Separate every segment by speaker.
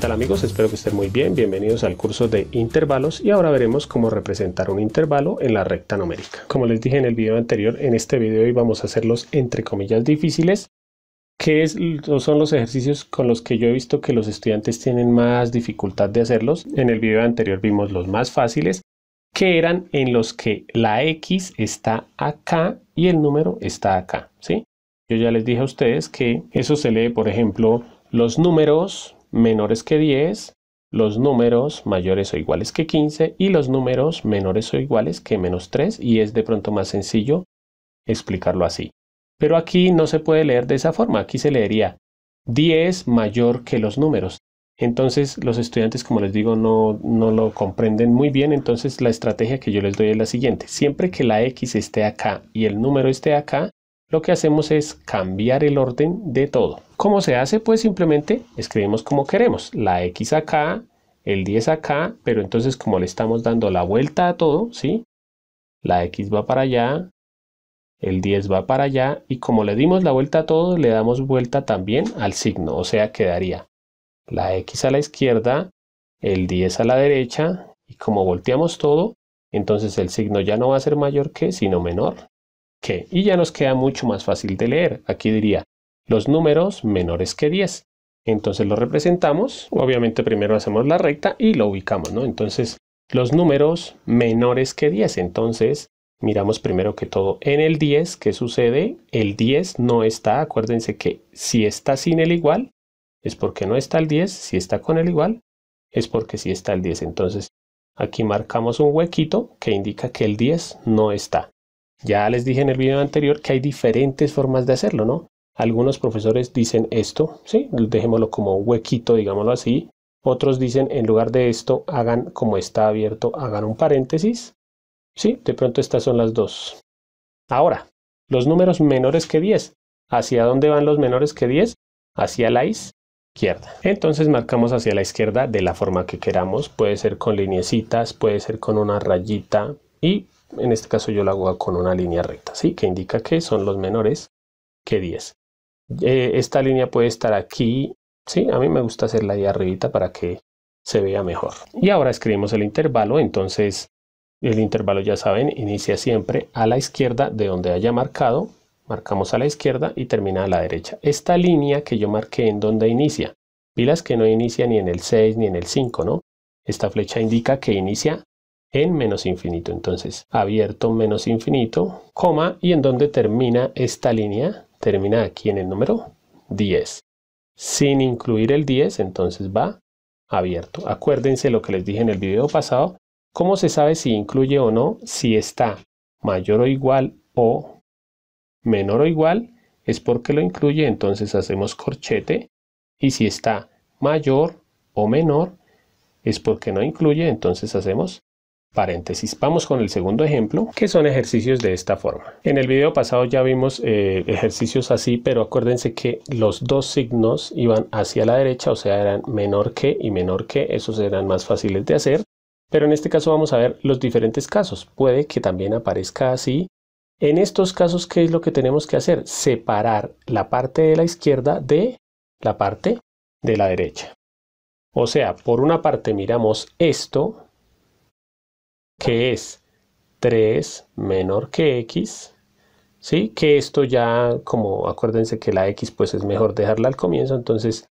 Speaker 1: tal amigos? Espero que estén muy bien. Bienvenidos al curso de intervalos y ahora veremos cómo representar un intervalo en la recta numérica. Como les dije en el video anterior, en este video hoy vamos a hacer los entre comillas difíciles, que son los ejercicios con los que yo he visto que los estudiantes tienen más dificultad de hacerlos. En el video anterior vimos los más fáciles, que eran en los que la X está acá y el número está acá, ¿sí? Yo ya les dije a ustedes que eso se lee, por ejemplo, los números menores que 10, los números mayores o iguales que 15 y los números menores o iguales que menos 3 y es de pronto más sencillo explicarlo así. Pero aquí no se puede leer de esa forma, aquí se leería 10 mayor que los números. Entonces los estudiantes, como les digo, no, no lo comprenden muy bien, entonces la estrategia que yo les doy es la siguiente. Siempre que la x esté acá y el número esté acá, lo que hacemos es cambiar el orden de todo. ¿Cómo se hace? Pues simplemente escribimos como queremos, la x acá, el 10 acá, pero entonces como le estamos dando la vuelta a todo, ¿sí? La x va para allá, el 10 va para allá, y como le dimos la vuelta a todo, le damos vuelta también al signo, o sea, quedaría la x a la izquierda, el 10 a la derecha, y como volteamos todo, entonces el signo ya no va a ser mayor que, sino menor que, y ya nos queda mucho más fácil de leer. Aquí diría los números menores que 10. Entonces lo representamos, obviamente primero hacemos la recta y lo ubicamos, ¿no? Entonces los números menores que 10, entonces miramos primero que todo en el 10, ¿qué sucede? El 10 no está, acuérdense que si está sin el igual, es porque no está el 10, si está con el igual, es porque sí está el 10. Entonces aquí marcamos un huequito que indica que el 10 no está. Ya les dije en el video anterior que hay diferentes formas de hacerlo, ¿no? Algunos profesores dicen esto, ¿sí? dejémoslo como huequito, digámoslo así. Otros dicen, en lugar de esto, hagan como está abierto, hagan un paréntesis. ¿Sí? De pronto estas son las dos. Ahora, los números menores que 10. ¿Hacia dónde van los menores que 10? Hacia la izquierda. Entonces marcamos hacia la izquierda de la forma que queramos. Puede ser con lineecitas, puede ser con una rayita y en este caso yo lo hago con una línea recta, ¿sí? Que indica que son los menores que 10. Eh, esta línea puede estar aquí. Sí, a mí me gusta hacerla ahí arribita para que se vea mejor. Y ahora escribimos el intervalo, entonces el intervalo ya saben, inicia siempre a la izquierda de donde haya marcado, marcamos a la izquierda y termina a la derecha. Esta línea que yo marqué en donde inicia, pilas que no inicia ni en el 6 ni en el 5, ¿no? Esta flecha indica que inicia en menos infinito, entonces abierto menos infinito, coma, y en dónde termina esta línea, termina aquí en el número 10. Sin incluir el 10, entonces va abierto. Acuérdense lo que les dije en el video pasado. ¿Cómo se sabe si incluye o no? Si está mayor o igual o menor o igual, es porque lo incluye, entonces hacemos corchete. Y si está mayor o menor, es porque no incluye, entonces hacemos Paréntesis. Vamos con el segundo ejemplo, que son ejercicios de esta forma. En el video pasado ya vimos eh, ejercicios así, pero acuérdense que los dos signos iban hacia la derecha, o sea, eran menor que y menor que, esos eran más fáciles de hacer. Pero en este caso vamos a ver los diferentes casos. Puede que también aparezca así. En estos casos, ¿qué es lo que tenemos que hacer? Separar la parte de la izquierda de la parte de la derecha. O sea, por una parte miramos esto, que es 3 menor que x, ¿sí? Que esto ya, como acuérdense que la x pues es mejor dejarla al comienzo, entonces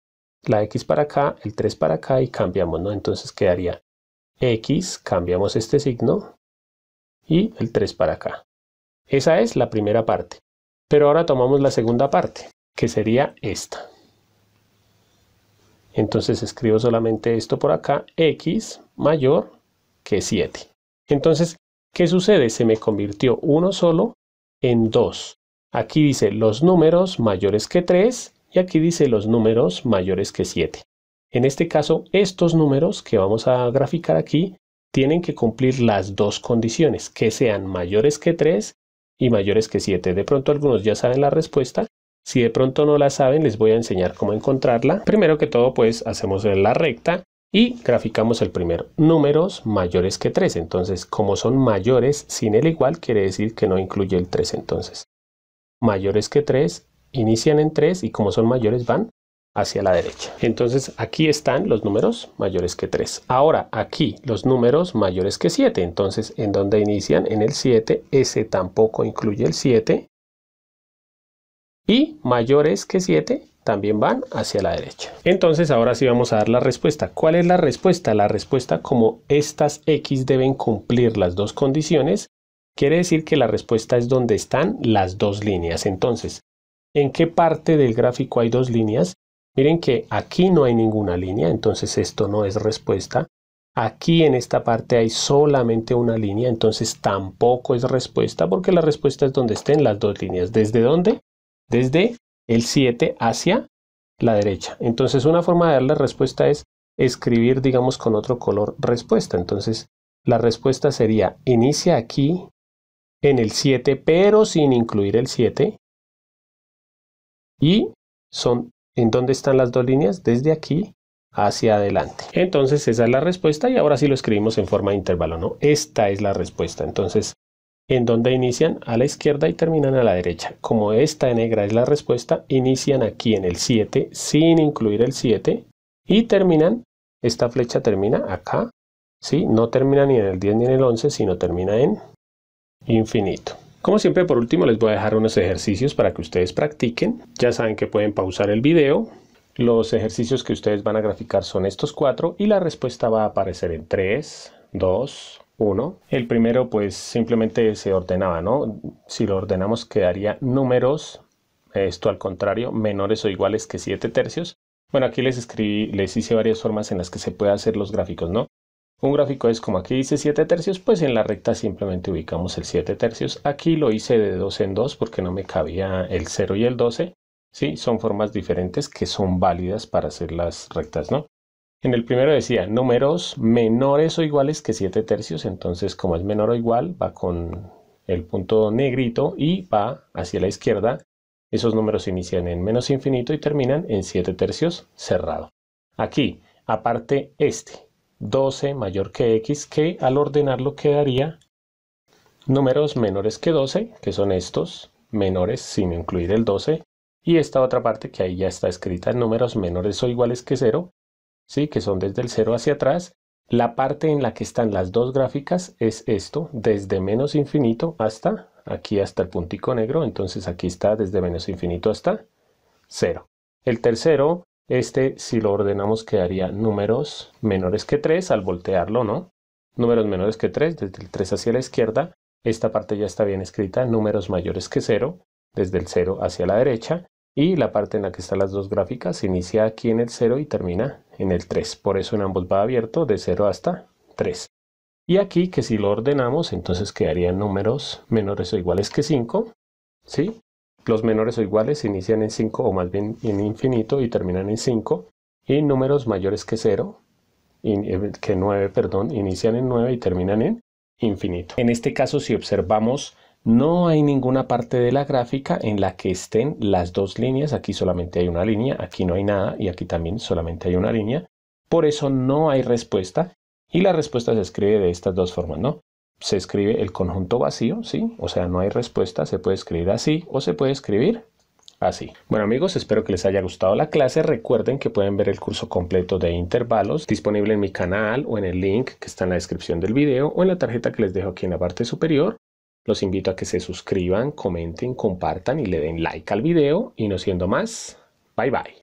Speaker 1: la x para acá, el 3 para acá y cambiamos, ¿no? Entonces quedaría x, cambiamos este signo y el 3 para acá. Esa es la primera parte. Pero ahora tomamos la segunda parte, que sería esta. Entonces escribo solamente esto por acá, x mayor que 7. Entonces, ¿qué sucede? Se me convirtió uno solo en dos. Aquí dice los números mayores que 3 y aquí dice los números mayores que 7. En este caso, estos números que vamos a graficar aquí tienen que cumplir las dos condiciones, que sean mayores que 3 y mayores que 7. De pronto algunos ya saben la respuesta. Si de pronto no la saben, les voy a enseñar cómo encontrarla. Primero que todo, pues hacemos la recta y graficamos el primero, números mayores que 3 entonces como son mayores sin el igual quiere decir que no incluye el 3 entonces mayores que 3 inician en 3 y como son mayores van hacia la derecha entonces aquí están los números mayores que 3 ahora aquí los números mayores que 7 entonces en donde inician en el 7 ese tampoco incluye el 7 y mayores que 7 también van hacia la derecha. Entonces ahora sí vamos a dar la respuesta. ¿Cuál es la respuesta? La respuesta como estas X deben cumplir las dos condiciones, quiere decir que la respuesta es donde están las dos líneas. Entonces, ¿en qué parte del gráfico hay dos líneas? Miren que aquí no hay ninguna línea, entonces esto no es respuesta. Aquí en esta parte hay solamente una línea, entonces tampoco es respuesta porque la respuesta es donde estén las dos líneas. ¿Desde dónde? Desde el 7 hacia la derecha. Entonces una forma de dar la respuesta es escribir, digamos, con otro color respuesta. Entonces la respuesta sería, inicia aquí en el 7, pero sin incluir el 7. Y son, ¿en dónde están las dos líneas? Desde aquí hacia adelante. Entonces esa es la respuesta y ahora sí lo escribimos en forma de intervalo, ¿no? Esta es la respuesta. Entonces en donde inician a la izquierda y terminan a la derecha. Como esta negra es la respuesta, inician aquí en el 7 sin incluir el 7 y terminan, esta flecha termina acá, ¿sí? no termina ni en el 10 ni en el 11, sino termina en infinito. Como siempre, por último les voy a dejar unos ejercicios para que ustedes practiquen. Ya saben que pueden pausar el video. Los ejercicios que ustedes van a graficar son estos cuatro y la respuesta va a aparecer en 3, 2, 1. El primero pues simplemente se ordenaba, ¿no? Si lo ordenamos quedaría números, esto al contrario, menores o iguales que 7 tercios. Bueno, aquí les escribí, les hice varias formas en las que se puede hacer los gráficos, ¿no? Un gráfico es como aquí dice 7 tercios, pues en la recta simplemente ubicamos el 7 tercios. Aquí lo hice de 2 en 2 porque no me cabía el 0 y el 12. Sí, son formas diferentes que son válidas para hacer las rectas, ¿no? En el primero decía números menores o iguales que 7 tercios, entonces como es menor o igual va con el punto negrito y va hacia la izquierda. Esos números inician en menos infinito y terminan en 7 tercios cerrado. Aquí, aparte este, 12 mayor que x, que al ordenarlo quedaría números menores que 12, que son estos, menores sin incluir el 12, y esta otra parte que ahí ya está escrita, números menores o iguales que 0, que son desde el 0 hacia atrás. La parte en la que están las dos gráficas es esto, desde menos infinito hasta aquí hasta el puntico negro, entonces aquí está desde menos infinito hasta 0. El tercero, este si lo ordenamos quedaría números menores que 3 al voltearlo, ¿no? Números menores que 3, desde el 3 hacia la izquierda, esta parte ya está bien escrita, números mayores que 0, desde el 0 hacia la derecha, y la parte en la que están las dos gráficas inicia aquí en el 0 y termina en el 3. Por eso en ambos va abierto de 0 hasta 3. Y aquí que si lo ordenamos, entonces quedarían números menores o iguales que 5. ¿sí? Los menores o iguales inician en 5 o más bien en infinito y terminan en 5. Y números mayores que 0, eh, que 9, perdón, inician en 9 y terminan en infinito. En este caso, si observamos no hay ninguna parte de la gráfica en la que estén las dos líneas. Aquí solamente hay una línea, aquí no hay nada y aquí también solamente hay una línea. Por eso no hay respuesta y la respuesta se escribe de estas dos formas, ¿no? Se escribe el conjunto vacío, ¿sí? O sea, no hay respuesta, se puede escribir así o se puede escribir así. Bueno amigos, espero que les haya gustado la clase. Recuerden que pueden ver el curso completo de intervalos disponible en mi canal o en el link que está en la descripción del video o en la tarjeta que les dejo aquí en la parte superior. Los invito a que se suscriban, comenten, compartan y le den like al video. Y no siendo más, bye bye.